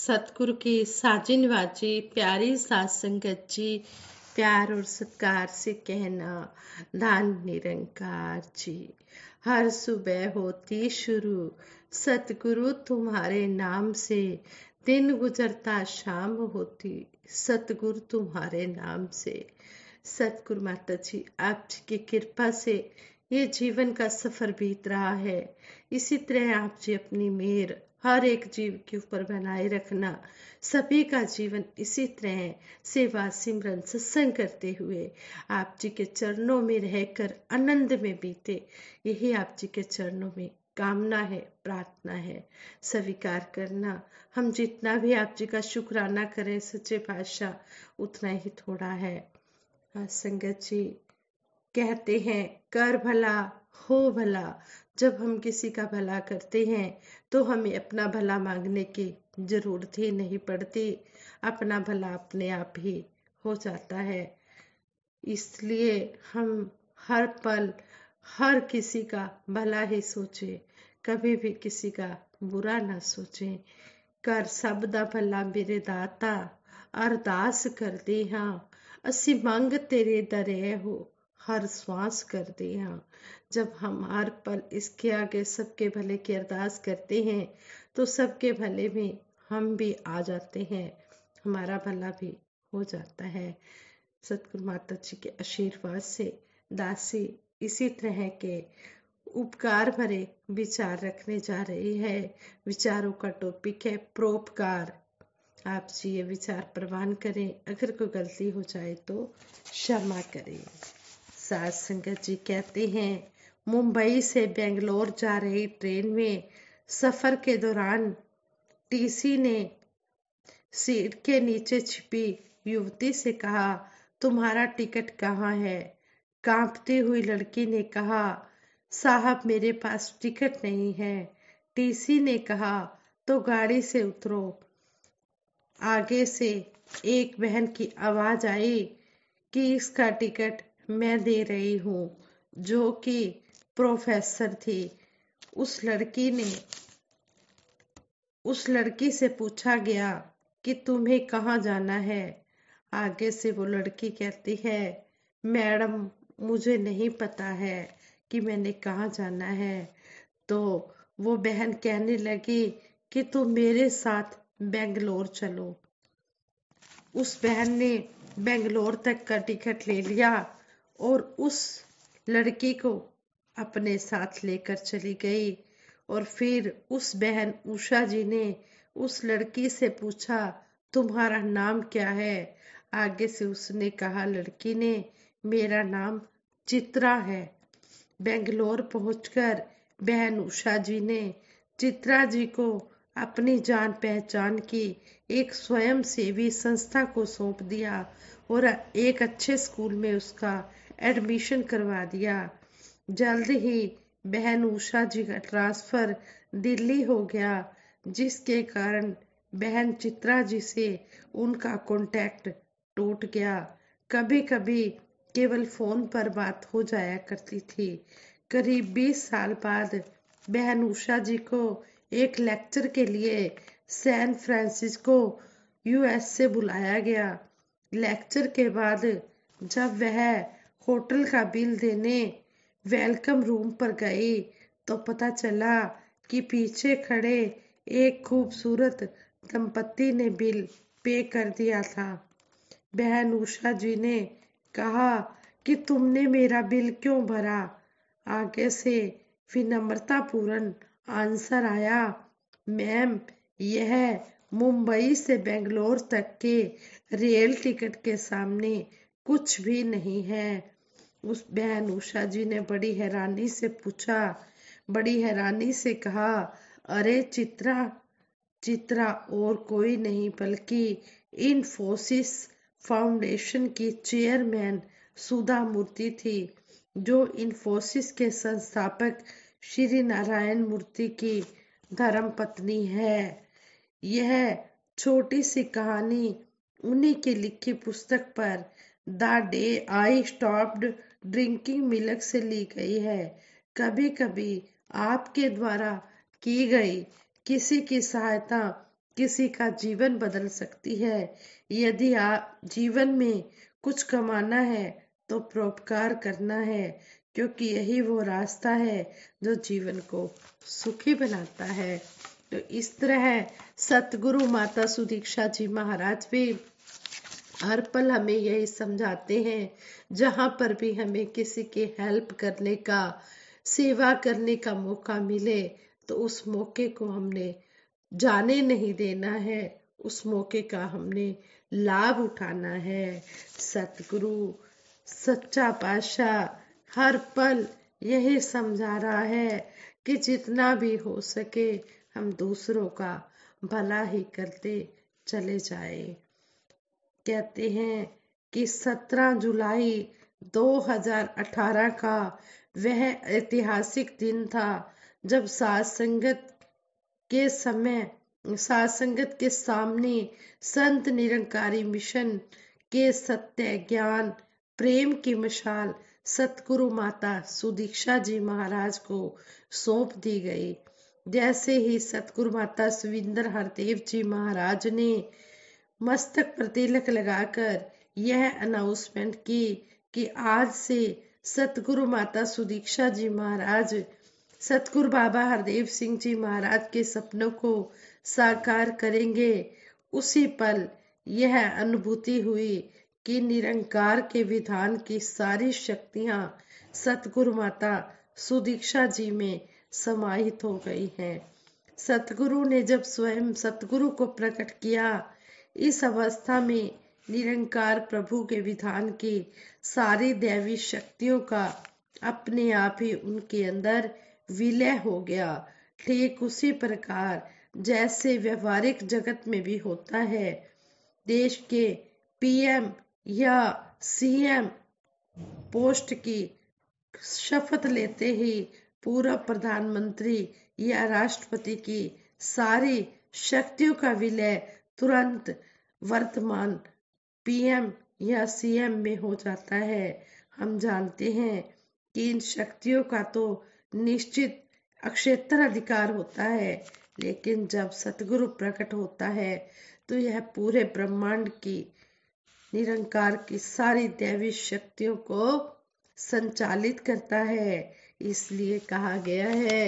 सतगुरु की साजिन वाजी प्यारी सात संगत जी प्यार और सत्कार से कहना दान निरंकार जी हर सुबह होती शुरू सतगुरु तुम्हारे नाम से दिन गुजरता शाम होती सतगुरु तुम्हारे नाम से सतगुरु माता जी आप जी की कृपा से ये जीवन का सफर बीत रहा है इसी तरह आप जी अपनी मेहर हर एक जीव के ऊपर बनाए रखना सभी का जीवन इसी तरह सेवा सिमरन सत्संग करते हुए आप जी के चरणों में रहकर आनंद में बीते यही आप जी के चरणों में कामना है प्रार्थना है स्वीकार करना हम जितना भी आप जी का शुक्राना करें सच्चे पातशाह उतना ही थोड़ा है हाँ, संगत जी कहते हैं कर भला हो भला जब हम किसी का भला करते हैं तो हमें अपना भला मांगने की जरूरत ही नहीं पड़ती अपना भला अपने आप ही हो जाता है इसलिए हम हर पल हर किसी का भला ही सोचें कभी भी किसी का बुरा ना सोचें कर सब ਦਾ मेरे दाता अरदास ਅਰਦਾਸ ਕਰਦੇ हाँ असी मंग तेरे दरे हो हर श्वास करते हैं जब हम हर पल इसके आगे सबके भले की अरदास करते हैं तो सबके भले में हम भी आ जाते हैं हमारा भला भी हो जाता है सतगुरु माता जी के आशीर्वाद से दासी इसी तरह के उपकार भरे विचार रखने जा रही है विचारों का टॉपिक है प्रोपकार आप जी ये विचार प्रवान करें अगर कोई गलती हो जाए तो क्षमा करें सात संगत जी कहते हैं मुंबई से बेंगलोर जा रही ट्रेन में सफर के दौरान टीसी ने सीट के नीचे छिपी युवती से कहा तुम्हारा टिकट कहाँ है कांपती हुई लड़की ने कहा साहब मेरे पास टिकट नहीं है टीसी ने कहा तो गाड़ी से उतरो आगे से एक बहन की आवाज आई कि इसका टिकट मैं दे रही हूँ जो कि प्रोफेसर थी उस लड़की ने उस लड़की से पूछा गया कि तुम्हें कहाँ जाना है आगे से वो लड़की कहती है मैडम मुझे नहीं पता है कि मैंने कहाँ जाना है तो वो बहन कहने लगी कि तुम मेरे साथ बेंगलोर चलो उस बहन ने बेंगलोर तक का टिकट ले लिया और उस लड़की को अपने साथ लेकर चली गई और फिर उस बहन उषा जी ने उस लड़की से पूछा तुम्हारा नाम क्या है आगे से उसने कहा लड़की ने मेरा नाम चित्रा है बेंगलोर पहुंचकर बहन उषा जी ने चित्रा जी को अपनी जान पहचान की एक स्वयंसेवी संस्था को सौंप दिया और एक अच्छे स्कूल में उसका एडमिशन करवा दिया जल्द ही बहन उषा जी का ट्रांसफर दिल्ली हो गया जिसके कारण बहन चित्रा जी से उनका कांटेक्ट टूट गया कभी कभी केवल फोन पर बात हो जाया करती थी करीब 20 साल बाद बहन उषा जी को एक लेक्चर के लिए सैन फ्रांसिस्को यूएस से बुलाया गया लेक्चर के बाद जब वह होटल का बिल देने वेलकम रूम पर गई तो पता चला कि पीछे खड़े एक खूबसूरत दंपति ने बिल पे कर दिया था बहन उषा जी ने कहा कि तुमने मेरा बिल क्यों भरा आगे से विनम्रतापूर्ण आंसर आया मैम यह मुंबई से बेंगलोर तक के रेल टिकट के सामने कुछ भी नहीं है उस बहन उषा जी ने बड़ी हैरानी से पूछा बड़ी हैरानी से कहा अरे चित्रा चित्रा और कोई नहीं बल्कि इन्फोसिस फाउंडेशन की चेयरमैन सुधा मूर्ति थी जो इन्फोसिस के संस्थापक श्री नारायण मूर्ति की धर्म पत्नी है यह छोटी सी कहानी उन्हीं की लिखी पुस्तक पर the day I stopped drinking milk से ली गई है कभी कभी आपके द्वारा की गई किसी की सहायता किसी का जीवन बदल सकती है यदि आप जीवन में कुछ कमाना है तो परोपकार करना है क्योंकि यही वो रास्ता है जो जीवन को सुखी बनाता है तो इस तरह सतगुरु माता सुदीक्षा जी महाराज भी हर पल हमें यही समझाते हैं जहाँ पर भी हमें किसी के हेल्प करने का सेवा करने का मौका मिले तो उस मौके को हमने जाने नहीं देना है उस मौके का हमने लाभ उठाना है सतगुरु सच्चा पाशाह हर पल यही समझा रहा है कि जितना भी हो सके हम दूसरों का भला ही करते चले जाएं कहते हैं कि 17 जुलाई 2018 का वह ऐतिहासिक दिन था जब सात के समय सात के सामने संत निरंकारी मिशन के सत्य ज्ञान प्रेम की मशाल सतगुरु माता सुदीक्षा जी महाराज को सौंप दी गई जैसे ही सतगुरु माता सुविंदर हरदेव जी महाराज ने मस्तक पर तिलक लगाकर यह अनाउंसमेंट की कि आज से सतगुरु माता सुदीक्षा जी महाराज सतगुरु बाबा हरदेव सिंह जी महाराज के सपनों को साकार करेंगे उसी पल यह अनुभूति हुई कि निरंकार के विधान की सारी शक्तियां सतगुरु माता सुदीक्षा जी में समाहित हो गई हैं सतगुरु ने जब स्वयं सतगुरु को प्रकट किया इस अवस्था में निरंकार प्रभु के विधान के सारे दैवी शक्तियों का अपने आप ही उनके अंदर विलय हो गया ठीक उसी प्रकार जैसे व्यवहारिक जगत में भी होता है देश के पीएम या सीएम पोस्ट की शपथ लेते ही पूरा प्रधानमंत्री या राष्ट्रपति की सारी शक्तियों का विलय तुरंत वर्तमान पीएम या सीएम में हो जाता है हम जानते हैं कि इन शक्तियों का तो निश्चित अक्षेत्र अधिकार होता है लेकिन जब सतगुरु प्रकट होता है तो यह पूरे ब्रह्मांड की निरंकार की सारी दैवी शक्तियों को संचालित करता है इसलिए कहा गया है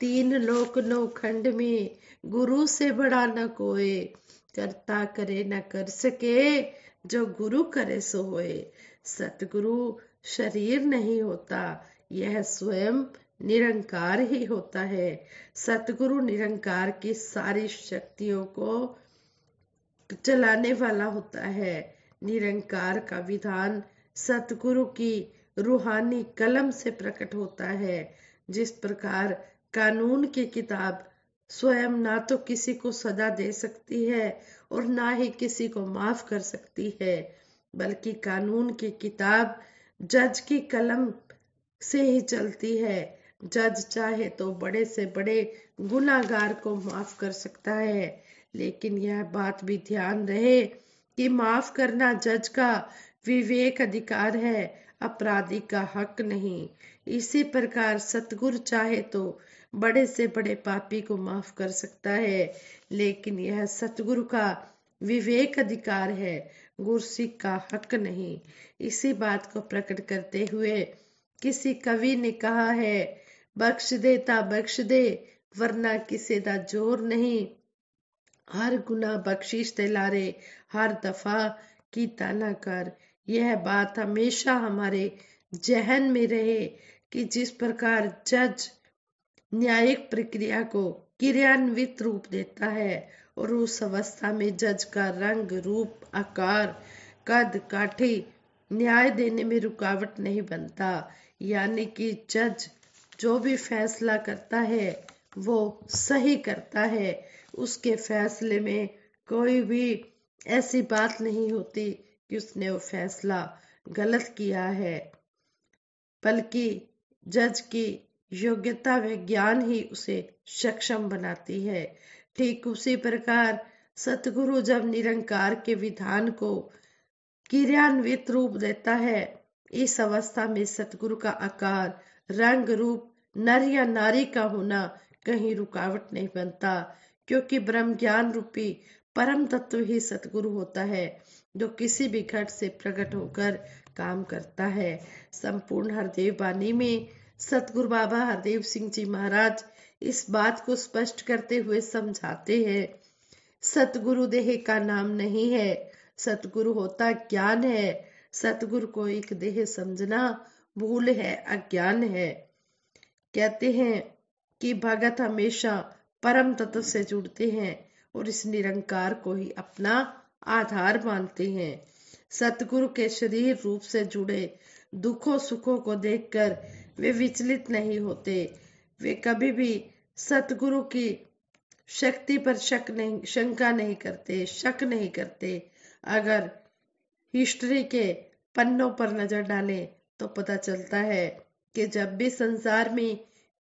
तीन लोक नौखंड में गुरु से बड़ा न कोई करता करे न कर सके जो गुरु करे सो होए सतगुरु शरीर नहीं होता यह स्वयं निरंकार ही होता है सतगुरु निरंकार की सारी शक्तियों को चलाने वाला होता है निरंकार का विधान सतगुरु की रूहानी कलम से प्रकट होता है जिस प्रकार कानून की किताब स्वयं ना तो किसी को सदा दे सकती है और ना ही किसी को माफ कर सकती है बल्कि कानून की किताब जज की कलम से ही चलती है जज चाहे तो बड़े से बड़े गुनागार को माफ कर सकता है लेकिन यह बात भी ध्यान रहे कि माफ करना जज का विवेक अधिकार है अपराधी का हक नहीं इसी प्रकार सतगुरु चाहे तो बड़े से बड़े पापी को माफ कर सकता है लेकिन यह सतगुरु का विवेक अधिकार है गुरसिख का हक नहीं इसी बात को प्रकट करते हुए किसी कवि ने कहा है बख्श दे ता बख्श दे वरना किसी का जोर नहीं हर गुना बख्शिश ते लारे हर दफा की ताना कर यह बात हमेशा हमारे जहन में रहे कि जिस प्रकार जज न्यायिक प्रक्रिया को क्रियान्वित रूप देता है और उस अवस्था में जज का रंग रूप आकार कद काठी न्याय देने में रुकावट नहीं बनता यानी कि जज जो भी फैसला करता है वो सही करता है उसके फैसले में कोई भी ऐसी बात नहीं होती कि उसने वो फैसला गलत किया है बल्कि जज की योग्यता व ज्ञान ही उसे सक्षम बनाती है ठीक उसी प्रकार सतगुरु जब निरंकार के विधान को क्रियान्वित रूप देता है इस अवस्था में सतगुरु का आकार रंग रूप नर या नारी का होना कहीं रुकावट नहीं बनता क्योंकि ब्रह्म ज्ञान रूपी परम तत्व ही सतगुरु होता है जो किसी भी घट से प्रकट होकर काम करता है संपूर्ण हरदेव वाणी में सतगुरु बाबा हरदेव सिंह जी महाराज इस बात को स्पष्ट करते हुए समझाते हैं सतगुरु देह का नाम नहीं है सतगुरु होता ज्ञान है सतगुरु को एक देह समझना भूल है अज्ञान है कहते हैं कि भगत हमेशा परम तत्व से जुड़ते हैं और इस निरंकार को ही अपना आधार मानते हैं सतगुरु के शरीर रूप से जुड़े दुखों सुखों को देखकर वे विचलित नहीं होते वे कभी भी सतगुरु की शक्ति पर शक नहीं शंका नहीं करते शक नहीं करते अगर हिस्ट्री के पन्नों पर नजर डालें तो पता चलता है कि जब भी संसार में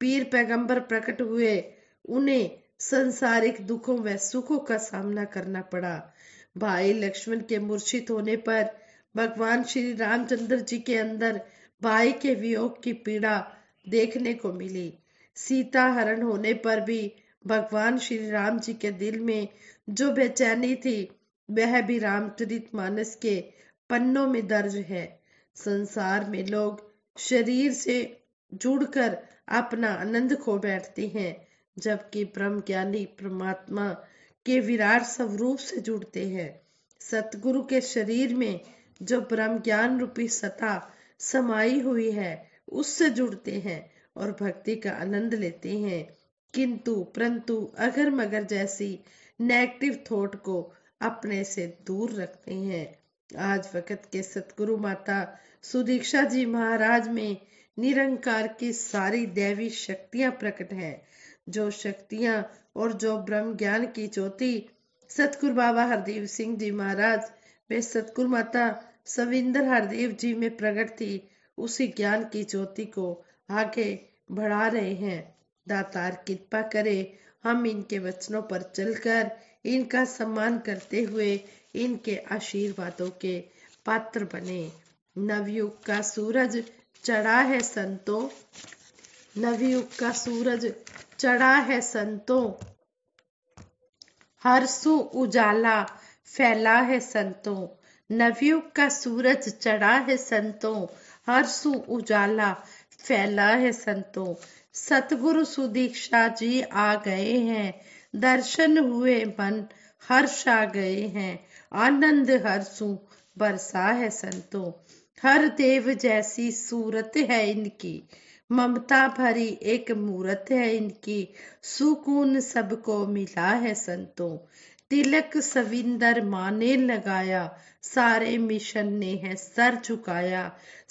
पीर पैगंबर प्रकट हुए उन्हें संसारिक दुखों व सुखों का सामना करना पड़ा भाई लक्ष्मण के मूर्छित होने पर भगवान श्री रामचंद्र जी के अंदर भाई के वियोग की पीड़ा देखने को मिली सीता हरण होने पर भी भगवान श्री राम जी के दिल में जो बेचैनी थी वह भी रामचरित मानस के पन्नों में दर्ज है संसार में लोग शरीर से जुड़कर अपना आनंद खो बैठते हैं जबकि ब्रह्म ज्ञानी परमात्मा के विराट स्वरूप से जुड़ते हैं सतगुरु के शरीर में जो ब्रह्म ज्ञान रूपी सता समाई हुई है उससे जुड़ते हैं और भक्ति का आनंद लेते हैं किंतु परंतु अगर मगर जैसी नेगेटिव थॉट को अपने से दूर रखते हैं आज वक्त के सतगुरु माता सुदीक्षा जी महाराज में निरंकार की सारी दैवी शक्तियां प्रकट हैं जो शक्तियां और जो ब्रह्म ज्ञान की ज्योति सतगुरु बाबा हरदेव सिंह जी महाराज वे सतगुरु माता सविंदर हरदेव जी में प्रकट थी उसी ज्ञान की ज्योति को आगे बढ़ा रहे हैं दातार कृपा करे हम इनके वचनों पर चलकर इनका सम्मान करते हुए इनके आशीर्वादों के पात्र बने नवयुग का सूरज चढ़ा है संतो नवयुग का सूरज चढ़ा है संतों हर सु उजाला फैला है संतों नवयुग का सूरज चढ़ा है संतों हर सु उजाला फैला है संतों सतगुरु सुदीक्षा जी आ गए हैं दर्शन हुए मन हर्ष आ गए हैं आनंद हर्षु बरसा है संतों हर देव जैसी सूरत है इनकी ममता भरी एक मूर्त है इनकी सुकून सबको मिला है संतों तिलक सविंदर माने लगाया सारे मिशन ने है सर झुकाया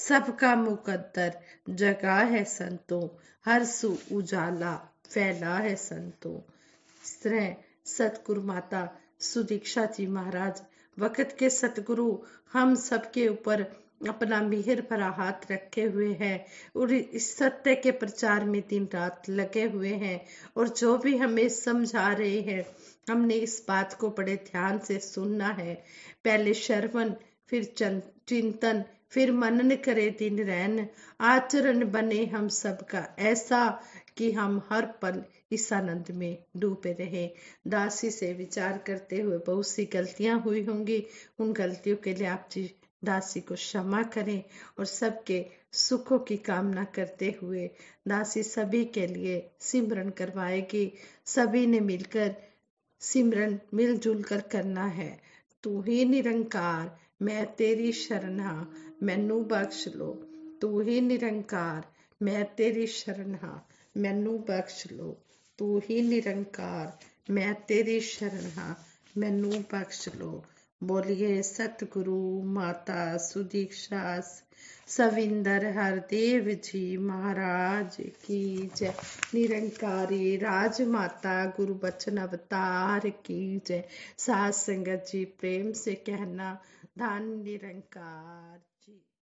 सबका मुकद्दर जगा है संतों हर सु उजाला फैला है संतों इस तरह सतगुरु माता सुदीक्षा जी महाराज वक्त के सतगुरु हम सबके ऊपर अपना मिहिर भरा हाथ रखे हुए है और इस सत्य के प्रचार में दिन रात लगे हुए हैं और जो भी हमें समझा रहे हैं हमने इस बात को बड़े ध्यान से सुनना है पहले श्रवण फिर चिंतन फिर मनन करे दिन रहन आचरण बने हम सबका ऐसा कि हम हर पल इस आनंद में डूबे रहे दासी से विचार करते हुए बहुत सी गलतियां हुई होंगी उन गलतियों के लिए आप जी दासी को क्षमा करें और सबके सुखों की कामना करते हुए दासी सभी के लिए सिमरन करवाएगी सभी ने मिलकर सिमरन मिलजुल कर करना है तू ही निरंकार मैं तेरी शरणा मैनू बख्श लो तू ही निरंकार मैं तेरी शरणा मैनू बख्श लो तू ही निरंकार मैं तेरी शरणा मैनू बख्श लो बोलिए सतगुरु माता सुदीक्षा सविंदर हरदेव जी महाराज की जय निरंकारी राज माता गुरु बचन अवतार की जय सात संगत जी प्रेम से कहना धन निरंकार